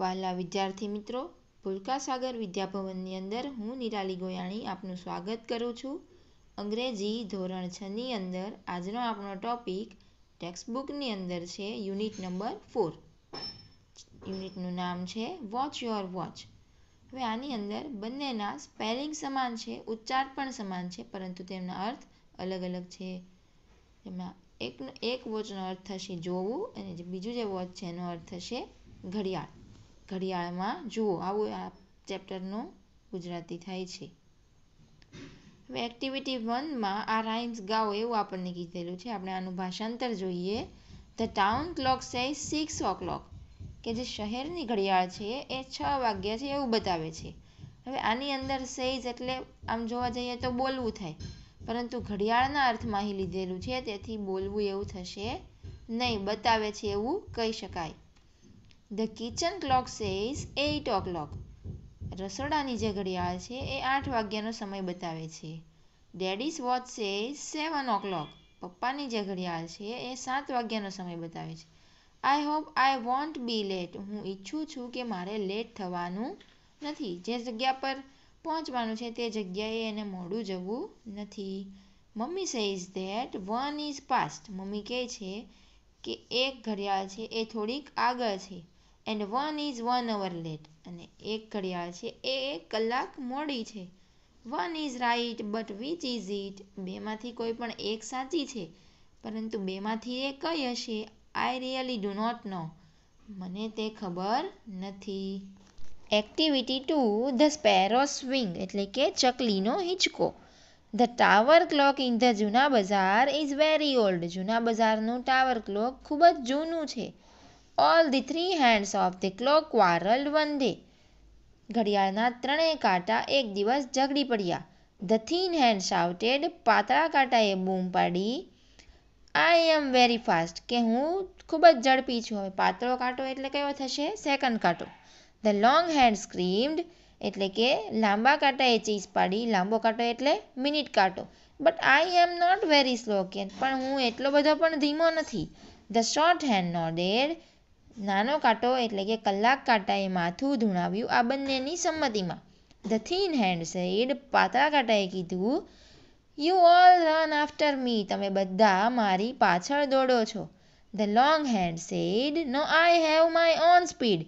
વાલા વિદ્યાર્થી મિત્રો ભૂલકાસાગર વિદ્યાભવનની અંદર હું નિરાલી ગોયાણી આપનું સ્વાગત કરું છું અંગ્રેજી ધોરણ છની અંદર આજનો આપણો ટોપિક ટેક્સ્ટબુકની અંદર છે યુનિટ નંબર ફોર યુનિટનું નામ છે વોચ યોર વોચ હવે આની અંદર બંનેના સ્પેલિંગ સમાન છે ઉચ્ચાર પણ સમાન છે પરંતુ તેમના અર્થ અલગ અલગ છે એમાં એક એક વોચનો અર્થ થશે જોવું અને બીજું જે વોચ છે એનો અર્થ થશે ઘડિયાળ ઘડિયાળમાં જુઓ આવું આ ચેપ્ટરનું ગુજરાતી થાય છે હવે એક્ટિવિટી વનમાં આ રાઇમ્સ ગાઓ એવું આપણને કીધેલું છે આપણે આનું ભાષાંતર જોઈએ the town clock says six o'clock કે જે શહેરની ઘડિયાળ છે એ છ વાગ્યા છે એવું બતાવે છે હવે આની અંદર સેઝ એટલે આમ જોવા જઈએ તો બોલવું થાય પરંતુ ઘડિયાળના અર્થમાં અહીં લીધેલું છે તેથી બોલવું એવું થશે નહીં બતાવે છે એવું કહી શકાય the kitchen clock says eight o'clock રસોડાની જે ઘડિયાળ છે એ આઠ વાગ્યાનો સમય બતાવે છે daddy's watch says seven o'clock પપ્પાની જે ઘડિયાળ છે એ સાત વાગ્યાનો સમય બતાવે છે I hope I won't be late હું ઈચ્છું છું કે મારે લેટ થવાનું નથી જે જગ્યા પર પહોંચવાનું છે તે જગ્યાએ એને મોડું જવું નથી mummy says that one is past mummy કહે છે કે એક ઘડિયાળ છે એ થોડીક આગળ છે and one is one hour late અને એક ઘડિયાળ છે એ એક કલાક મોડી છે one is right but which is it બેમાંથી કોઈ પણ એક સાચી છે પરંતુ બેમાંથી એ કઈ હશે I really do not know મને તે ખબર નથી activity two the sparrow swing એટલે કે ચકલીનો હિંચકો the tower clock in the જૂના બજાર ઇઝ વેરી ઓલ્ડ જૂના બજારનું ટાવર ક્લોક ખૂબ જ જૂનું છે all the three hands of the clock quarrelled one day ઘડિયાળના ત્રણેય કાંટા એક દિવસ ઝઘડી પડ્યા ધ થીન હેન્ડ શાઉટેડ પાતળા કાંટાએ બૂમ પાડી આઈ એમ વેરી ફાસ્ટ કે હું ખૂબ જ ઝડપી છું હવે પાતળો કાંટો એટલે કયો થશે સેકન્ડ કાંટો ધ લોંગ હેન્ડ સ્ક્રીમ્ડ એટલે કે લાંબા કાંટાએ ચીસ પાડી લાંબો કાંટો એટલે મિનિટ કાંટો but I am not very slow કે પણ હું એટલો બધો પણ ધીમો નથી ધ શોર્ટ હેન્ડ નોડેડ નાનો કાંટો એટલે કે કલાક કાંટાએ માથું ધૂણાવ્યું આ બંનેની સંમતિમાં ધ થીન હેન્ડ સેડ પાતળા કાંટાએ કીધું you all run after me તમે બધા મારી પાછળ દોડો છો the long hand said no I have my own speed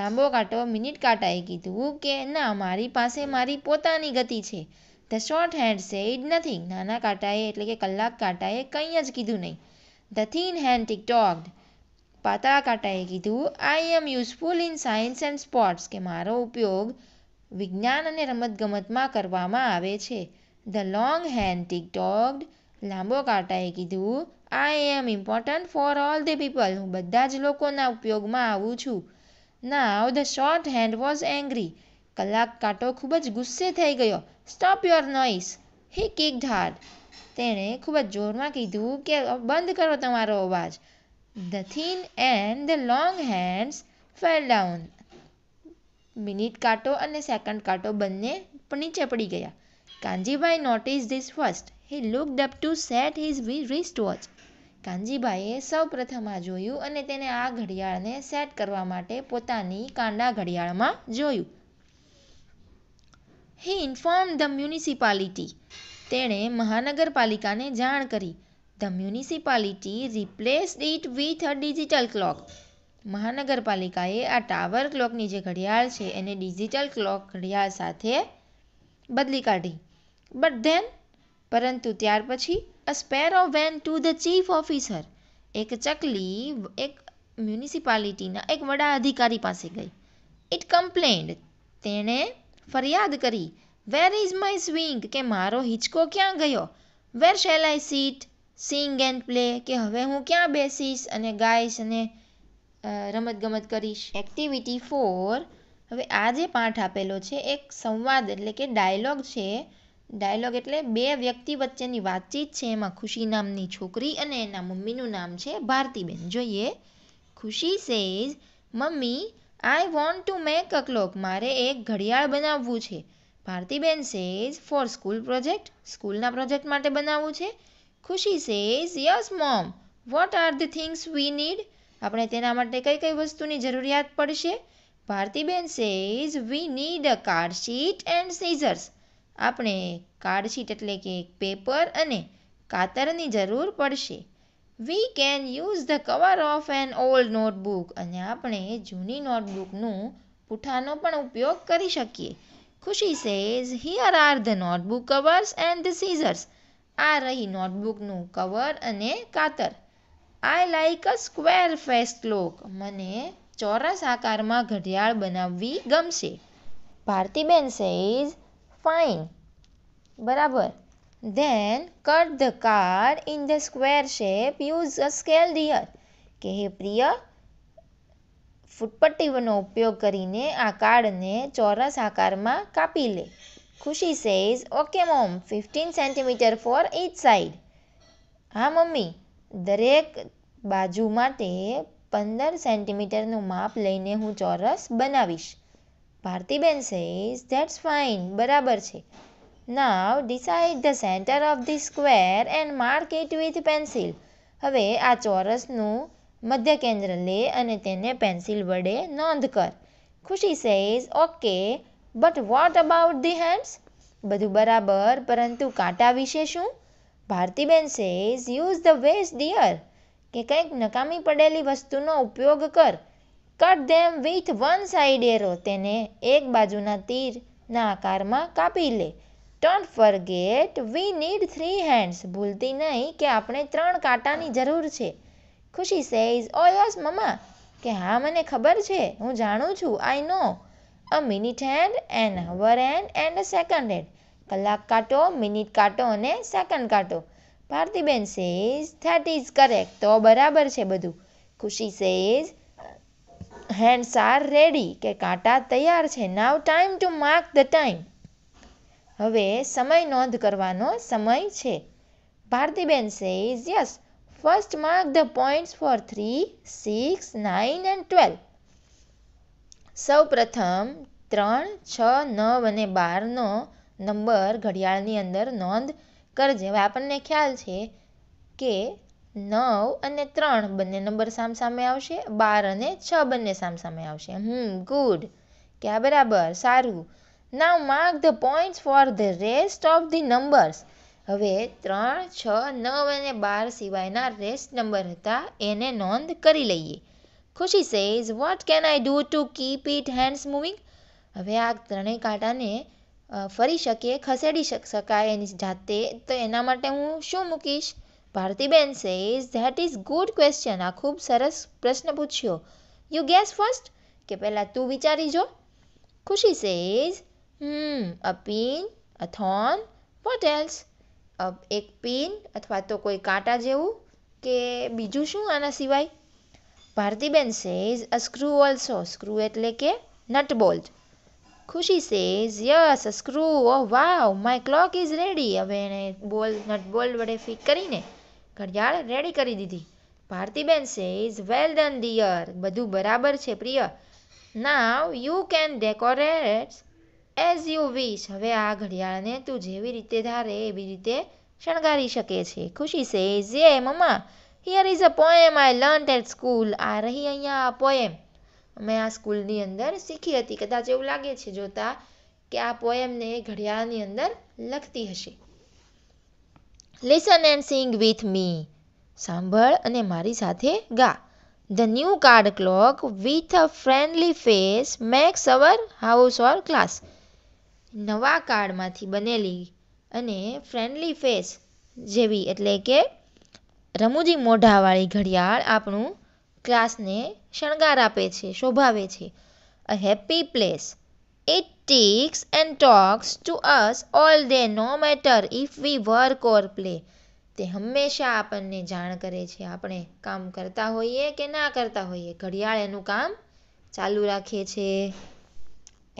લાંબો કાંટો મિનિટ કાંટાએ કીધું કે ના મારી પાસે મારી પોતાની ગતિ છે ધ શોર્ટ હેન્ડ સેડ નથી નાના કાંટાએ એટલે કે કલાક કાંટાએ કંઈ જ કીધું નહીં ધ થીન હેન્ડ ટિકટોક્ડ પાતળા કાંટાએ કીધું I am useful in science and sports કે મારો ઉપયોગ વિજ્ઞાન અને રમતગમતમાં કરવામાં આવે છે ધ લોંગ હેન્ડ ટિકટોક્ડ લાંબો કાંટાએ કીધું I am important for all the people હું બધા જ લોકોના ઉપયોગમાં આવું છું now the short hand was angry કલાક કાંટો ખૂબ જ ગુસ્સે થઈ ગયો stop your noise he kicked hard તેણે ખૂબ જ જોરમાં કીધું કે બંધ કરો તમારો અવાજ The thin and the long hands fell down. Minute કાંટો અને સેકન્ડ કાંટો બંને નીચે પડી ગયા Kanjibhai notice this first he look up to set his wrist watch કાનજીભાઈએ સૌ પ્રથમ આ જોયું અને તેને આ ઘડિયાળને સેટ કરવા માટે પોતાની કાંડા ઘડિયાળમાં જોયું હી ઇન્ફોર્મ ધ મ્યુનિસિપાલિટી તેણે મહાનગરપાલિકાને જાણ કરી the municipality replaced it with a digital clock મહાનગરપાલિકાએ આ ટાવર ક્લોકની જે ઘડિયાળ છે એને ડિજિટલ ક્લોક ઘડિયાળ સાથે બદલી કાઢી બટ ધેન પરંતુ ત્યાર પછી a of when to the chief officer એક ચકલી એક મ્યુનિસિપાલિટીના એક વડા અધિકારી પાસે ગઈ ઇટ કમ્પ્લેન્ડ તેણે ફરિયાદ કરી વેર ઇઝ માય સ્વિંગ કે મારો હિંચકો ક્યાં ગયો where shall I sit sing and play કે હવે હું ક્યાં બેસીશ અને ગાઈશ અને રમતગમત કરીશ એક્ટિવિટી ફોર હવે આ જે પાઠ આપેલો છે એક સંવાદ એટલે કે ડાયલોગ છે ડાયલોગ એટલે બે વ્યક્તિ વચ્ચેની વાતચીત છે એમાં ખુશી નામની છોકરી અને એના મમ્મીનું નામ છે ભારતીબેન જોઈએ Khushi says mummy I want to make a clock મારે એક ઘડિયાળ બનાવવું છે Bharatiben says for school project સ્કૂલના પ્રોજેક્ટ માટે બનાવવું છે Khushi says yes mom what are the things we need આપણે તેના માટે કઈ કઈ વસ્તુની જરૂરિયાત પડશે Bharatiben says we need a card and scissors આપણે કાર્ડ એટલે કે પેપર અને કાતરની જરૂર પડશે we can use the cover of an old notebook અને આપણે જૂની નોટબુકનું પૂઠાનો પણ ઉપયોગ કરી શકીએ Khushi says here are the notebook covers and the scissors આ રહી નોટબુકનું કવર અને કાતર I like a square face clock મને ચોરસ આકારમાં ઘડિયાળ બનાવવી ગમશે ભારતીબેન સેઇઝ ફાઇન બરાબર then cut the card in the square shape use a scale dear કે હે પ્રિય ફૂટપટ્ટીઓનો ઉપયોગ કરીને આ કાર્ડને ચોરસ આકારમાં કાપી લે Khushi says okay mom fifteen centimetre for each side હા મમ્મી દરેક બાજુ માટે પંદર સેન્ટીમીટરનું માપ લઈને હું ચોરસ બનાવીશ ભારતીબેન સેઝ ધેટ્સ ફાઇન બરાબર છે now decide the centre of the square and mark it with pencil હવે આ ચોરસનું મધ્ય કેન્દ્ર લે અને તેને પેન્સિલ વડે નોંધ કર Khushi says okay but what about the hands બધું બરાબર પરંતુ કાંટા વિશે શું Bharatiben says use the waste dear કે કંઈક નકામી પડેલી વસ્તુનો ઉપયોગ કર cut them with one side arrow તેને એક બાજુના તીરના આકારમાં કાપી લે don't forget we need three hands ભૂલતી નહીં કે આપણે ત્રણ કાંટાની જરૂર છે ખુશી સેઝ ઓ યસ મમા કે હા મને ખબર છે હું જાણું છું I know a minute hand an hour hand and a second hand કલાક કાંટો મિનિટ કાંટો અને સેકન્ડ કાંટો Bharatiben says that is correct તો બરાબર છે બધું ખુશી સેઝ હેન્ડ્સ આર રેડી કે કાંટા તૈયાર છે now time to mark the time હવે સમય નોંધ કરવાનો સમય છે Bharatiben says yes first mark the points for three six nine and twelve સૌપ્રથમ ત્રણ છ નવ અને બારનો નંબર ઘડિયાળની અંદર નોંધ કરજે હવે આપણને ખ્યાલ છે કે નવ અને ત્રણ બંને નંબર સામસામે આવશે બાર અને છ બંને સામસામે આવશે હમ ગુડ કે આ બરાબર સારું now mark the points for the rest of the numbers હવે ત્રણ છ નવ અને બાર સિવાયના રેસ્ટ નંબર હતા એને નોંધ કરી લઈએ Khushi says what can I do to keep it hands moving હવે આ ત્રણેય કાંટાને ફરી શકીએ ખસેડી શકાય એની જાતે તો એના માટે હું શું મૂકીશ Bharatiben says that is good question આ ખૂબ સરસ પ્રશ્ન પૂછ્યો યુ ગેસ ફર્સ્ટ કે પહેલાં તું વિચારી જો Khushi says hmm hmm, a pin a thorn what else એક પિન અથવા તો કોઈ કાંટા જેવું કે બીજું શું આના સિવાય ભારતીબેન says a screw also screw એટલે કે nut bolt Khushi says yes a screw oh wow my clock is ready હવે એણે બોલ નટ બોલ્ટ વડે ફિટ કરીને ઘડિયાળ રેડી કરી દીધી ભારતીબેન says well done dear બધું બરાબર છે પ્રિય now you can decorate as you wish હવે આ ઘડિયાળને તું જેવી રીતે ધારે એવી રીતે શણગારી શકે છે Khushi says yeah mamma here is a poem I learn at school આ રહી અહીંયા આ પોએમ મેં આ સ્કૂલની અંદર શીખી હતી કદાચ એવું લાગે છે જોતા કે આ પોએમને ઘડિયાળની અંદર લખતી હશે listen and sing with me સાંભળ અને મારી સાથે ગા the new card clock with a friendly face makes our house or class નવા કાર્ડમાંથી બનેલી અને ફ્રેન્ડલી ફેસ જેવી એટલે કે રમૂજી મોઢાવાળી ઘડિયાળ આપણું ક્લાસને શણગાર આપે છે શોભાવે છે a happy place it ticks and talks to us all day no matter if we work or play તે હંમેશા આપણને જાણ કરે છે આપણે કામ કરતા હોઈએ કે ના કરતા હોઈએ ઘડિયાળ એનું કામ ચાલુ રાખે છે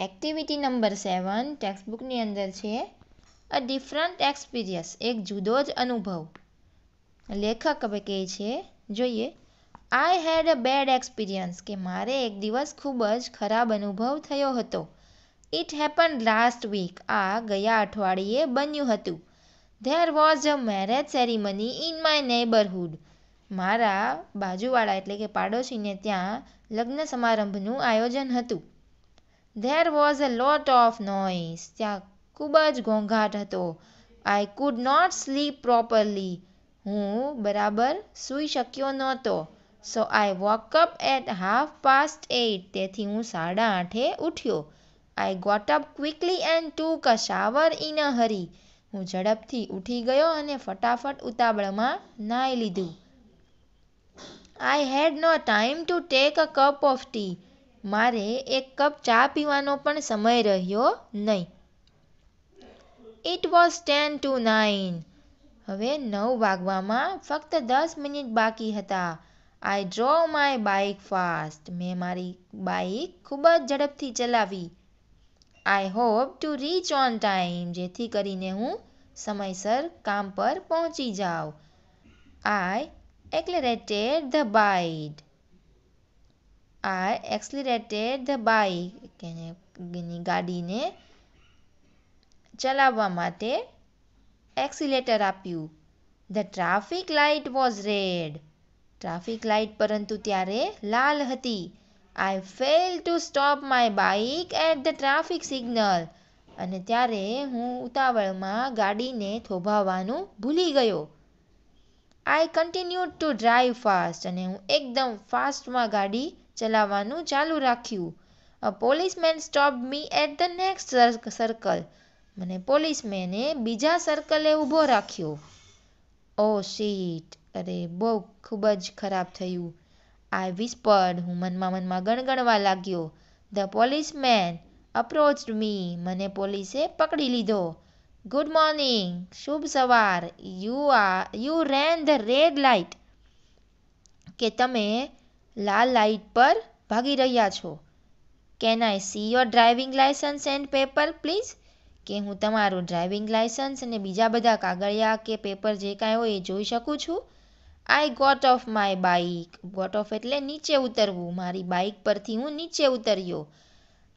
એક્ટિવિટી નંબર સેવન ટેક્સ્ટબુકની અંદર છે અ ડિફરન્ટ એક્સપિરિયન્સ એક જુદો જ અનુભવ લેખક હવે કહે છે જોઈએ આઈ હેડ અ બેડ એક્સપિરિયન્સ કે મારે એક દિવસ ખૂબ જ ખરાબ અનુભવ થયો હતો ઇટ હેપન લાસ્ટ વીક આ ગયા અઠવાડિયે બન્યું હતું there was a marriage ceremony in my neighbourhood મારા બાજુવાળા એટલે કે પાડોશીને ત્યાં લગ્ન સમારંભનું આયોજન હતું there was a lot of noise ત્યાં ખૂબ જ ઘોંઘાટ હતો I could not sleep properly હું બરાબર સૂઈ શક્યો નહોતો so I woke up at half past eight તેથી હું સાડા આઠે ઉઠ્યો I got up quickly and took a shower in a hurry હું ઝડપથી ઉઠી ગયો અને ફટાફટ ઉતાવળમાં નાહી લીધું I had no time to take a cup of tea મારે એક કપ ચા પીવાનો પણ સમય રહ્યો નહીં it was ten to nine હવે નવ વાગવામાં ફક્ત દસ મિનિટ બાકી હતા I drove my bike fast મેં મારી બાઇક ખૂબ જ ઝડપથી ચલાવી I hope to reach on time જેથી કરીને હું સમયસર કામ પર પહોંચી જાઉં I accelerated the bike I accelerated the bike ગાડીને ચલાવવા માટે એક્સિલેટર આપ્યું the traffic light was red traffic light પરંતુ ત્યારે લાલ હતી આઈ fail to stop my bike at the traffic signal અને ત્યારે હું ઉતાવળમાં ગાડીને થોભાવવાનું ભૂલી ગયો I continue to drive fast અને હું એકદમ ફાસ્ટમાં ગાડી ચલાવવાનું ચાલુ રાખ્યું a policeman stop me at the next circle મને પોલીસમેને બીજા સર્કલે ઊભો રાખ્યો ઓ oh, શિટ અરે બહુ ખૂબ જ ખરાબ થયું આઈ વિસ્પર્ડ હું મનમાં મનમાં ગણગણવા લાગ્યો ધ પોલીસમેન અપ્રોચ્ડ મી મને પોલીસે પકડી લીધો ગુડ મોર્નિંગ શુભ સવાર you are you ran the red light કે તમે લાલ લાઇટ પર ભાગી રહ્યા છો can I see your driving licence and paper please કે હું તમારું ડ્રાઇવિંગ લાઇસન્સ અને બીજા બધા કાગળિયા કે પેપર જે કાંઈ હોય એ જોઈ શકું છું I got off my bike got off એટલે નીચે ઉતરવું મારી બાઇક પરથી હું નીચે ઉતર્યો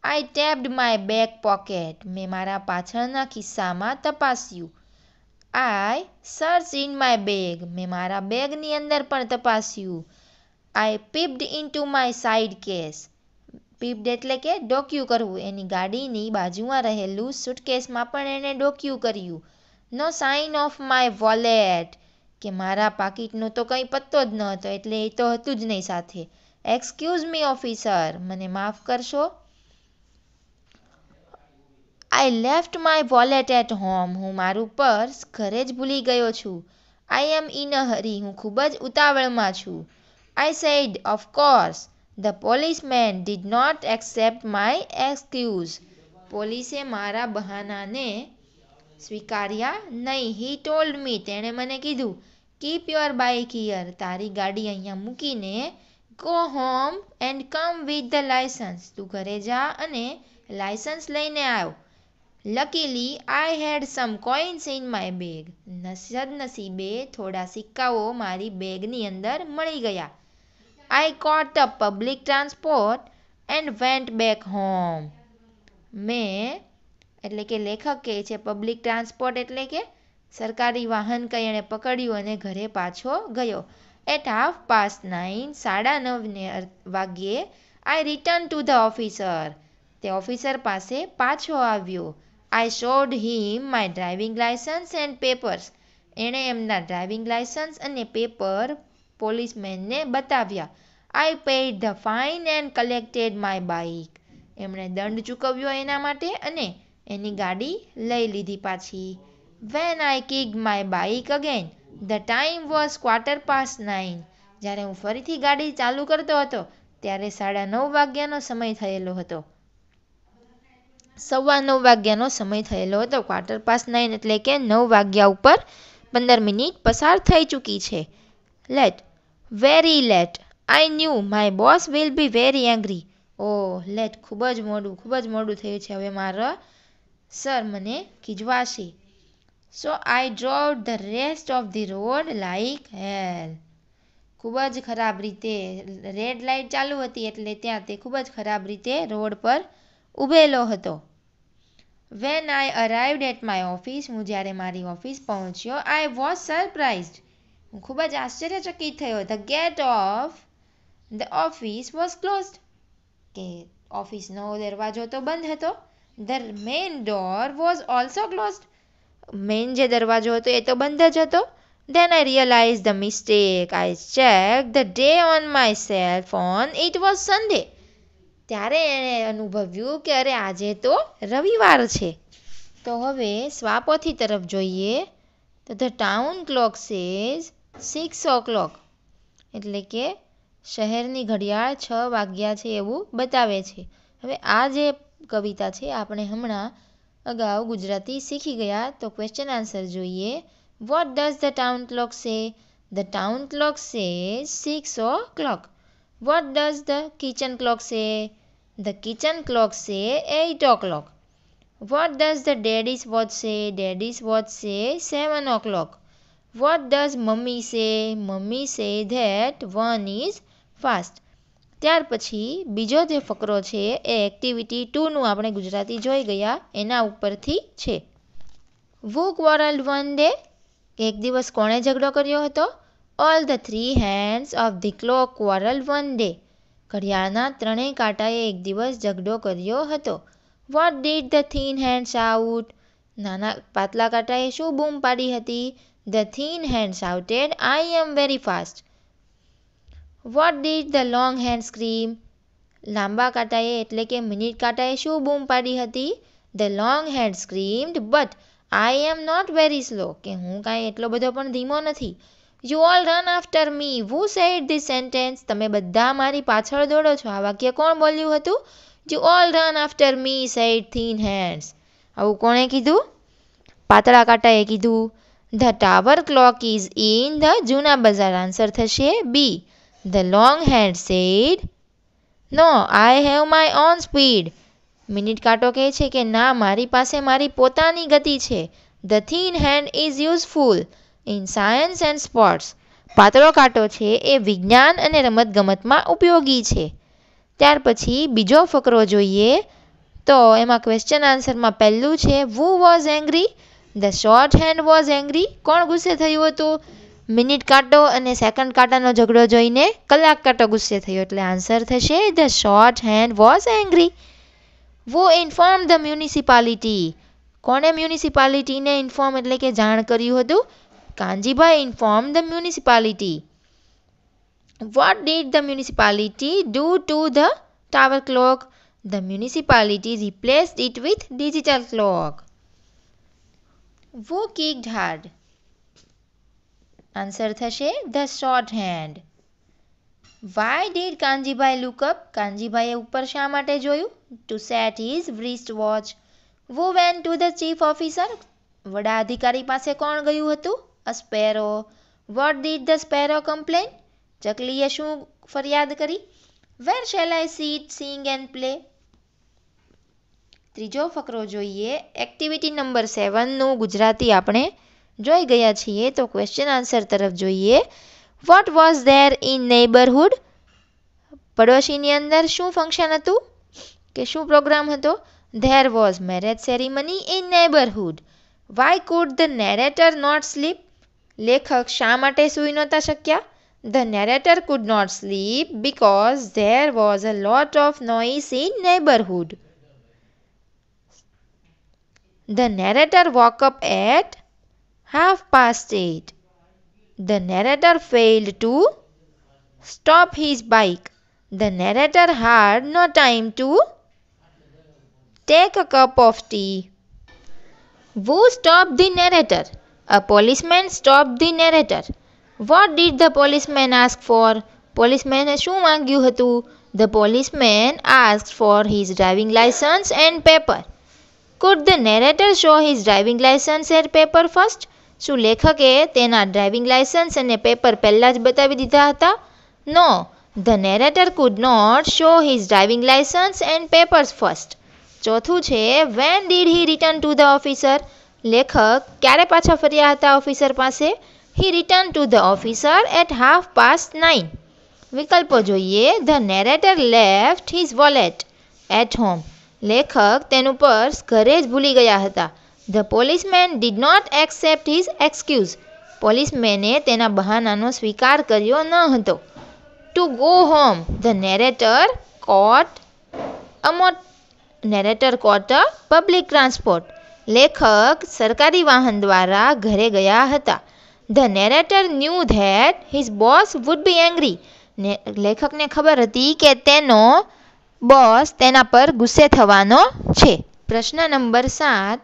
I tapped my back pocket મેં મારા પાછળના ખિસ્સામાં તપાસ્યું I search in my bag મેં મારા બેગની અંદર પણ તપાસ્યું I peeped in to my side case peeped એટલે કે ડોકિયું કરવું એની ગાડીની બાજુમાં રહેલું સૂટકેસમાં પણ એણે ડોકિયું કર્યું no sign of my wallet કે મારા પાકીટનો તો કંઈ પત્તો જ ન હતો એટલે એ તો હતું જ નહીં સાથે એક્સક્યુઝ મી ઓફિસર મને માફ કરશો I left my wallet at home હું મારું પર્સ ઘરે જ ભૂલી ગયો છું આઈ એમ ઇન અ હરી હું ખૂબ જ ઉતાવળમાં છું I said of course the policeman did not accept my excuse પોલીસે મારા બહાનાને સ્વીકાર્યા નહીં હી ટોલ્ડ મી તેણે મને કીધું કીપ યોર બાઇક હિયર તારી ગાડી અહીંયા મૂકીને go home and come with the licence તું ઘરે જા અને લાયસન્સ લઈને આવ luckily I had some coins in my bag સદનસીબે થોડા સિક્કાઓ મારી બેગની અંદર મળી ગયા I caught the public transport and went back home મેં એટલે કે લેખક કહે છે પબ્લિક ટ્રાન્સપોર્ટ એટલે કે સરકારી વાહન કંઈ એણે પકડ્યું અને ઘરે પાછો ગયો એટ હાફ પાસ્ટ નાઇન સાડા નવને વાગ્યે I return to the officer તે ઓફિસર પાસે પાછો આવ્યો I showed him my driving licence and papers એણે એમના ડ્રાઇવિંગ લાયસન્સ અને પેપર પોલીસમેનને બતાવ્યા I paid the fine and collected my bike એમણે દંડ ચૂકવ્યો એના માટે અને એની ગાડી લઈ લીધી પાછી when I kick my bike again the time was quarter pass nine જ્યારે હું ફરીથી ગાડી ચાલુ કરતો હતો ત્યારે સાડા નવ વાગ્યાનો સમય થયેલો હતો સવા નવ વાગ્યાનો સમય થયેલો હતો ક્વાર્ટર પાસ નાઇન એટલે કે નવ વાગ્યા ઉપર પંદર મિનિટ પસાર થઈ ચૂકી છે late very late I knew my boss will be very angry oh late ખૂબ જ મોડું ખૂબ જ મોડું થયું છે હવે મારો સર મને ખીજવાશે so I drove the rest of the road like hell ખૂબ જ ખરાબ રીતે રેડ લાઇટ ચાલુ હતી એટલે ત્યાં તે ખૂબ જ ખરાબ રીતે રોડ પર ઊભેલો હતો when I arrived at my office હું જ્યારે મારી ઓફિસ પહોંચ્યો આઈ વોઝ સરપ્રાઇઝ હું ખૂબ જ આશ્ચર્યચકિત થયો the gate of the office was closed કે ઓફિસનો દરવાજો તો બંધ હતો the main door was also closed main જે દરવાજો હતો એ તો બંધ જ હતો Then I realized the mistake I check the day on my self on it was Sunday. ત્યારે એણે અનુભવ્યું કે અરે આજે તો રવિવાર છે તો હવે સ્વાપોથી તરફ જોઈએ તો the town clock says six o'clock એટલે કે શહેરની ઘડિયાળ છ વાગ્યા છે એવું બતાવે છે હવે આ જે કવિતા છે આપણે હમણાં અગાઉ ગુજરાતી શીખી ગયા તો ક્વેશ્ચન આન્સર જોઈએ what does the town clock say the town clock say six o'clock what does the kitchen clock say the kitchen clock say eight o'clock what does the daddy's watch say daddy's watch say seven o'clock what does mummy say mummy say that one is fast ત્યાર પછી બીજો જે ફકરો છે એ activity ટુનું આપણે ગુજરાતી જોઈ ગયા એના ઉપરથી છે વુ ક્વોરલ વન ડે એક દિવસ કોણે ઝઘડો કર્યો હતો all the three hands of the clock quarrel one day ઘડિયાળના ત્રણેય કાંટાએ એક દિવસ ઝઘડો કર્યો હતો what did the thin hands out નાના પાતલા કાંટાએ શું બૂમ પાડી હતી The thin hand shouted, I am very fast. What did the long hand scream? લાંબા કાંટાએ એટલે કે મિનિટ કાંટાએ શું બૂમ પાડી હતી the long hand screamed but I am not very slow કે હું કાંઈ એટલો બધો પણ ધીમો નથી you all run after me who said this sentence તમે બધા મારી પાછળ દોડો છો આ વાક્ય કોણ બોલ્યું હતું you all run after me said thin hands આવું કોણે કીધું પાતળા કાંટાએ કીધું the tower clock is in the જૂના બજાર આન્સર થશે B the long hand said no I have my own speed minute કાંટો કહે છે કે ના મારી પાસે મારી પોતાની ગતિ છે the thin hand is useful in science and sports પાતળો કાંટો છે એ વિજ્ઞાન અને રમતગમતમાં ઉપયોગી છે ત્યાર પછી બીજો ફકરો જોઈએ તો એમાં ક્વેશ્ચન આન્સરમાં પહેલું છે who was angry the short hand was angry કોણ ગુસ્સે થયું હતું મિનિટ કાંટો અને સેકન્ડ કાંટાનો ઝઘડો જોઈને કલાક કાંટો ગુસ્સે થયો એટલે આન્સર થશે the short hand was angry who inform the municipality કોણે મ્યુનિસિપાલિટીને ઇન્ફોર્મ એટલે કે જાણ કર્યું હતું Kanjibhai inform the municipality what did the municipality do to the tower clock the municipality replace it with digital clock who kicked hard? Answer થશે the short hand why did Kanjibhai look up કાનજીભાઈએ ઉપર શા માટે જોયું to set his wrist watch who went to the chief officer વડા અધિકારી પાસે કોણ ગયું હતું a sparrow what did the sparrow complain ચકલીએ શું ફરિયાદ કરી where shall I sit sing and play ત્રીજો ફકરો જોઈએ એક્ટિવિટી નંબર સેવનનું ગુજરાતી આપણે જોઈ ગયા છીએ તો ક્વેશ્ચન આન્સર તરફ જોઈએ what was there in neighbourhood પડોશીની અંદર શું ફંક્શન હતું કે શું પ્રોગ્રામ હતો there was marriage ceremony in neighbourhood why could the narrator not sleep લેખક શા માટે સૂઈ નહોતા શક્યા the narrator could not sleep because there was a lot of noise in neighbourhood The narrator woke up at half past eight. The narrator failed to stop his bike. The narrator had no time to take a cup of tea. Who stopped the narrator? A policeman stopped the narrator. What did the policeman ask for? Policeman, શું માંગ્યું હતું the policeman ask for his driving could the narrator show his driving licence or paper first શું લેખકે તેના driving licence અને paper પહેલાં જ બતાવી દીધા હતા no the narrator could not show his driving licence and papers first ચોથું છે when did he return to the officer લેખક ક્યારે પાછા ફર્યા હતા ઓફિસર પાસે he return to the officer at half past nine વિકલ્પો જોઈએ the narrator left his wallet at home લેખક તેનું પર્સ ઘરે જ ભૂલી ગયા હતા the policeman did not accept his excuse પોલીસમેને તેના બહાનાનો સ્વીકાર કર્યો ન હતો to go home the narrator caught અમોટ નેરેટર કોટ પબ્લિક ટ્રાન્સપોર્ટ લેખક સરકારી વાહન દ્વારા ઘરે ગયા હતા the narrator knew that his boss would be angry લેખકને ખબર હતી કે તેનો બોસ તેના પર ગુસ્સે થવાનો છે પ્રશ્ન નંબર સાત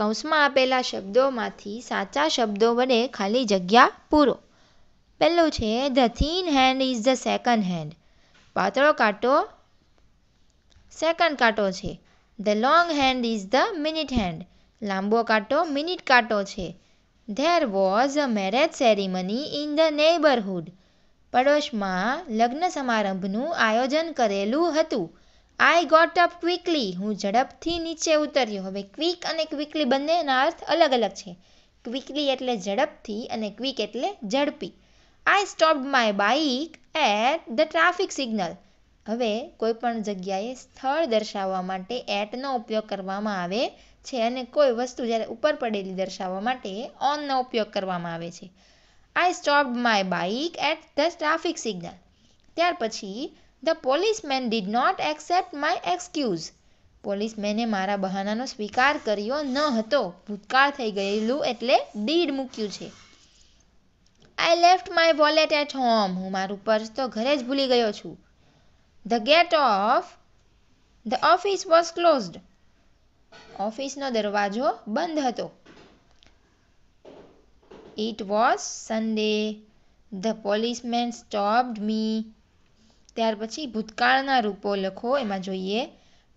કૌંસમાં આપેલા શબ્દોમાંથી સાચા શબ્દો વડે ખાલી જગ્યા પૂરો પહેલું છે the thin hand is the second hand પાતળો કાંટો સેકન્ડ કાંટો છે the long hand is the minute hand લાંબો કાંટો મિનિટ કાંટો છે there was a marriage ceremony in the neighbourhood પડોશમાં લગ્ન સમારંભનું આયોજન કરેલું હતું આઈ ગોટ અપ ક્વિકલી હું ઝડપથી નીચે ઉતર્યો હવે ક્વિક અને ક્વિકલી બંનેના અર્થ અલગ અલગ છે ક્વિકલી એટલે ઝડપથી અને ક્વિક એટલે ઝડપી I stop my bike at the traffic signal હવે કોઈપણ જગ્યાએ સ્થળ દર્શાવવા માટે એટનો ઉપયોગ કરવામાં આવે છે અને કોઈ વસ્તુ જ્યારે ઉપર પડેલી દર્શાવવા માટે ઓનનો ઉપયોગ કરવામાં આવે છે I stop my bike at the traffic signal ત્યાર પછી the policeman did not accept my excuse પોલીસમેને મારા બહાનાનો સ્વીકાર કર્યો ન હતો ભૂતકાળ થઈ ગયેલું એટલે ડીડ મૂક્યું છે I left my wallet at home હું મારું પર્સ તો ઘરે જ ભૂલી ગયો છું the gate of the office was closed ઓફિસનો દરવાજો બંધ હતો it was Sunday. The policeman stopped me ત્યાર પછી ભૂતકાળના રૂપો લખો એમાં જોઈએ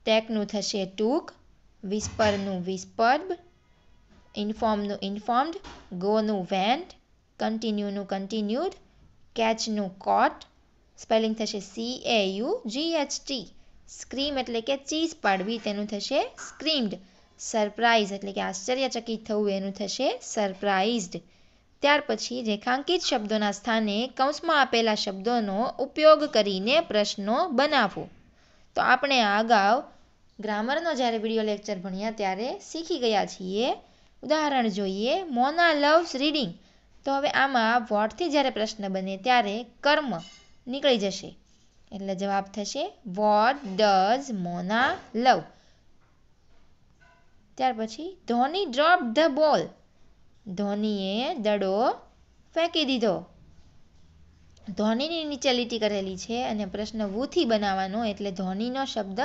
ટેકનું થશે ટૂંક વિસ્પરનું વિસ્પર્બ ઇન્ફોર્મનું ઇન્ફોર્મ્ડ ગોનું વેન્ટ કન્ટિન્યુનું કન્ટિન્યુડ કેચનું કોટ સ્પેલિંગ થશે C A U G H T scream એટલે કે ચીઝ પાડવી તેનું થશે સ્ક્રીમ્ડ સરપ્રાઇઝ એટલે કે આશ્ચર્યચકિત થવું એનું થશે સરપ્રાઇઝડ ત્યાર પછી રેખાંકિત શબ્દોના સ્થાને કૌંસમાં આપેલા શબ્દોનો ઉપયોગ કરીને પ્રશ્નો બનાવો તો આપણે અગાઉ ગ્રામરનો જ્યારે વિડીયો લેક્ચર ભણ્યા ત્યારે શીખી ગયા છીએ ઉદાહરણ જોઈએ મોના લવ્સ રીડિંગ તો હવે આમાં વોટથી જ્યારે પ્રશ્ન બને ત્યારે કર્મ નીકળી જશે એટલે જવાબ થશે વોટ ડઝ મોના લવ ત્યાર પછી ધોની ડ્રોપ ધ બોલ ધોનીએ દડો ફેંકી દીધો ધોનીની નીચે લીટી કરેલી છે અને પ્રશ્ન વૂથી બનાવવાનો એટલે ધોનીનો શબ્દ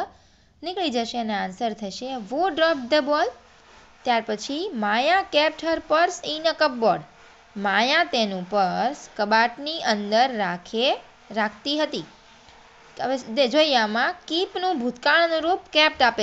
નીકળી જશે અને આન્સર થશે વુ ડ્રોપ ધ બોલ ત્યાર પછી Maya kept her purse in a cupboard Maya તેનું પર્સ કબાટની અંદર રાખે રાખતી હતી હવે જોઈએ આમાં કીપનું ભૂતકાળનું રૂપ કેપ્ટ આપે